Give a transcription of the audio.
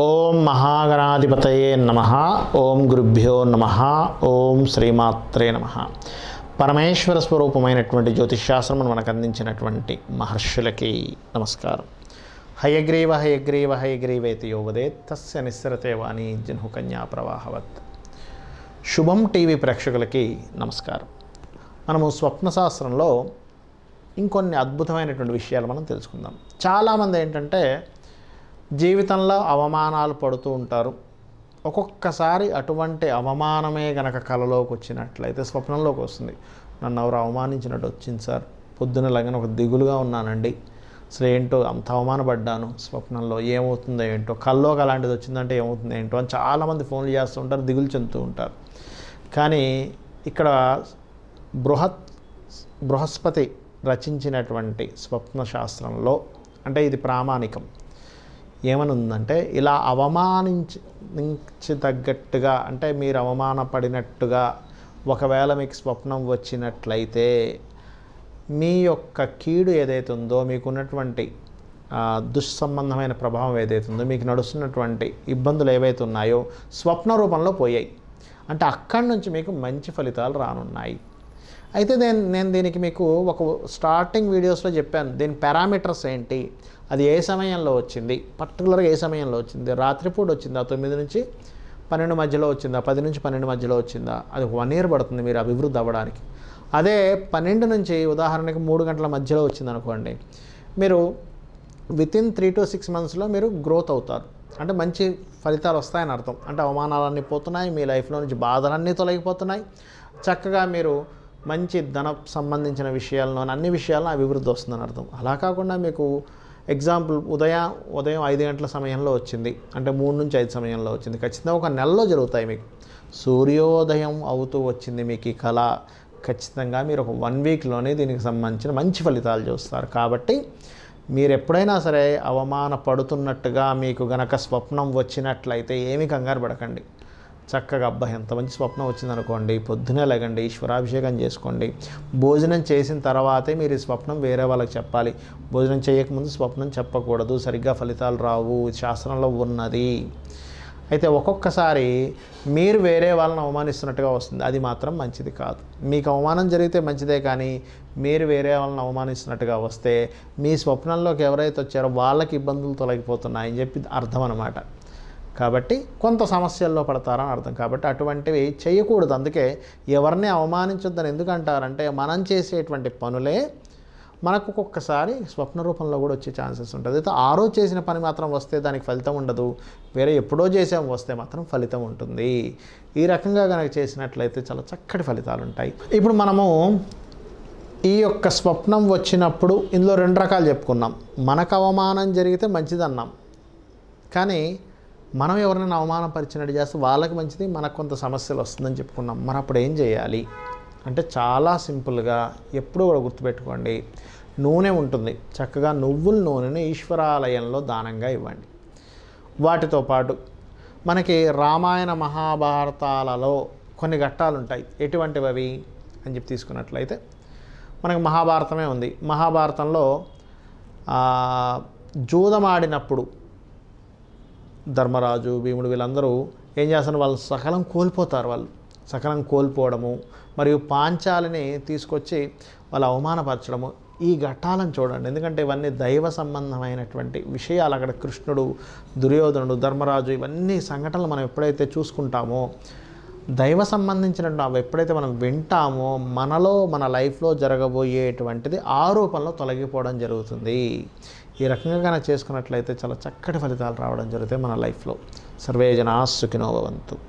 ఓం మహాగణాధిపతయే నమ ఓం గురుభ్యో నమ ఓం శ్రీమాత్రే నమ పరమేశ్వర స్వరూపమైనటువంటి జ్యోతిష్శాస్త్రమును మనకు అందించినటువంటి మహర్షులకి నమస్కారం హయగ్రీవ హయగ్రీవ హయగ్రీవేతి యోవదే తస్య నిస్సరతే వాణి కన్యా ప్రవాహవత్ శుభం టీవీ ప్రేక్షకులకి నమస్కారం మనము స్వప్నశాస్త్రంలో ఇంకొన్ని అద్భుతమైనటువంటి విషయాలు మనం తెలుసుకుందాం చాలామంది ఏంటంటే జీవితంలో అవమానాలు పడుతూ ఉంటారు ఒక్కొక్కసారి అటువంటి అవమానమే గనక కళలోకి వచ్చినట్లయితే స్వప్నంలోకి వస్తుంది నన్ను ఎవరు అవమానించినట్టు వచ్చింది సార్ పొద్దున లగన ఒక దిగులుగా ఉన్నానండి అసలు ఏంటో అంత అవమానపడ్డాను స్వప్నంలో ఏమవుతుందో ఏంటో కల్లోకి అలాంటిది వచ్చిందంటే ఏమవుతుంది ఏంటో అని చాలామంది ఫోన్లు చేస్తూ ఉంటారు దిగులు చెందుతూ ఉంటారు కానీ ఇక్కడ బృహత్ బృహస్పతి రచించినటువంటి స్వప్న శాస్త్రంలో అంటే ఇది ప్రామాణికం ఏమని ఉందంటే ఇలా అవమానించి తగ్గట్టుగా అంటే మీరు అవమానపడినట్టుగా ఒకవేళ మీకు స్వప్నం వచ్చినట్లయితే మీ యొక్క కీడు ఏదైతే ఉందో మీకున్నటువంటి దుష్సంబంధమైన ప్రభావం ఏదైతే ఉందో మీకు నడుస్తున్నటువంటి ఇబ్బందులు ఏవైతే ఉన్నాయో స్వప్న రూపంలో పోయాయి అంటే అక్కడి నుంచి మీకు మంచి ఫలితాలు రానున్నాయి అయితే నేను నేను దీనికి మీకు ఒక స్టార్టింగ్ వీడియోస్లో చెప్పాను దీని పారామీటర్స్ ఏంటి అది ఏ సమయంలో వచ్చింది పర్టికులర్గా ఏ సమయంలో వచ్చింది రాత్రిపూట వచ్చిందా తొమ్మిది నుంచి పన్నెండు మధ్యలో వచ్చిందా పది నుంచి పన్నెండు మధ్యలో వచ్చిందా అది వన్ ఇయర్ పడుతుంది మీరు అభివృద్ధి అవ్వడానికి అదే పన్నెండు నుంచి ఉదాహరణకి మూడు గంటల మధ్యలో వచ్చింది అనుకోండి మీరు వితిన్ త్రీ టు సిక్స్ మంత్స్లో మీరు గ్రోత్ అవుతారు అంటే మంచి ఫలితాలు వస్తాయని అర్థం అంటే అవమానాలన్నీ పోతున్నాయి మీ లైఫ్లో నుంచి బాధలన్నీ తొలగిపోతున్నాయి చక్కగా మీరు మంచి ధన సంబంధించిన విషయాలను అన్ని విషయాలను అభివృద్ధి వస్తుందని అర్థం అలా కాకుండా మీకు ఎగ్జాంపుల్ ఉదయ ఉదయం ఐదు గంటల సమయంలో వచ్చింది అంటే మూడు నుంచి ఐదు సమయంలో వచ్చింది ఖచ్చితంగా ఒక నెలలో జరుగుతాయి మీకు సూర్యోదయం అవుతూ వచ్చింది మీకు ఈ కళ ఖచ్చితంగా మీరు ఒక వన్ వీక్లోనే దీనికి సంబంధించిన మంచి ఫలితాలు చూస్తారు కాబట్టి మీరు ఎప్పుడైనా సరే అవమానపడుతున్నట్టుగా మీకు గనక స్వప్నం వచ్చినట్లయితే ఏమి కంగారు పడకండి చక్కగా అబ్బా ఎంత మంచి స్వప్నం వచ్చిందనుకోండి పొద్దునే లేగండి ఈశ్వరాభిషేకం చేసుకోండి భోజనం చేసిన తర్వాతే మీరు ఈ స్వప్నం వేరే వాళ్ళకి చెప్పాలి భోజనం చేయకముందు స్వప్నం చెప్పకూడదు సరిగ్గా ఫలితాలు రావు శాస్త్రంలో ఉన్నది అయితే ఒక్కొక్కసారి మీరు వేరే వాళ్ళని అవమానిస్తున్నట్టుగా వస్తుంది అది మాత్రం మంచిది కాదు మీకు అవమానం జరిగితే మంచిదే కానీ మీరు వేరే వాళ్ళని అవమానిస్తున్నట్టుగా వస్తే మీ స్వప్నంలోకి ఎవరైతే వచ్చారో వాళ్ళకి ఇబ్బందులు తొలగిపోతున్నాయని చెప్పి అర్థం అనమాట కాబట్టి కొంత సమస్యల్లో పడతారని అర్థం కాబట్టి అటువంటివి చేయకూడదు అందుకే ఎవరిని అవమానించొద్దని ఎందుకంటారంటే మనం చేసేటువంటి పనులే మనకు ఒక్కొక్కసారి స్వప్న రూపంలో కూడా వచ్చే ఛాన్సెస్ ఉంటుంది అయితే ఆ రోజు చేసిన పని మాత్రం వస్తే దానికి ఫలితం ఉండదు వేరే ఎప్పుడో చేసాం వస్తే మాత్రం ఫలితం ఉంటుంది ఈ రకంగా కనుక చేసినట్లయితే చాలా చక్కటి ఫలితాలు ఉంటాయి ఇప్పుడు మనము ఈ యొక్క స్వప్నం వచ్చినప్పుడు ఇందులో రెండు రకాలు చెప్పుకున్నాం మనకు అవమానం జరిగితే మంచిదన్నాం కానీ మనం ఎవరినైనా అవమానపరిచినట్టు చేస్తే వాళ్ళకి మంచిది మనకు కొంత సమస్యలు వస్తుందని చెప్పుకున్నాం మరి అప్పుడు ఏం చేయాలి అంటే చాలా సింపుల్గా ఎప్పుడూ కూడా గుర్తుపెట్టుకోండి నూనె ఉంటుంది చక్కగా నువ్వుల నూనెను ఈశ్వరాలయంలో దానంగా ఇవ్వండి వాటితో పాటు మనకి రామాయణ మహాభారతాలలో కొన్ని ఘట్టాలు ఉంటాయి ఎటువంటివి అవి అని చెప్పి తీసుకున్నట్లయితే మనకు మహాభారతమే ఉంది మహాభారతంలో జూదమాడినప్పుడు ధర్మరాజు భీముడు వీళ్ళందరూ ఏం చేస్తారు వాళ్ళు సకలం కోల్పోతారు వాళ్ళు సకలం కోల్పోవడము మరియు పాంచాలని తీసుకొచ్చి వాళ్ళు అవమానపరచడము ఈ ఘట్టాలను చూడండి ఎందుకంటే ఇవన్నీ దైవ సంబంధమైనటువంటి విషయాలు అక్కడ కృష్ణుడు దుర్యోధనుడు ధర్మరాజు ఇవన్నీ సంఘటనలు మనం ఎప్పుడైతే చూసుకుంటామో దైవ సంబంధించినటువంటి అవి ఎప్పుడైతే మనం వింటామో మనలో మన లైఫ్లో జరగబోయేటువంటిది ఆ రూపంలో తొలగిపోవడం జరుగుతుంది ఈ రకంగా కనుక చేసుకున్నట్లయితే చాలా చక్కటి ఫలితాలు రావడం జరుగుతాయి మన లైఫ్లో సర్వేజనా జనా సుఖినోభవంతు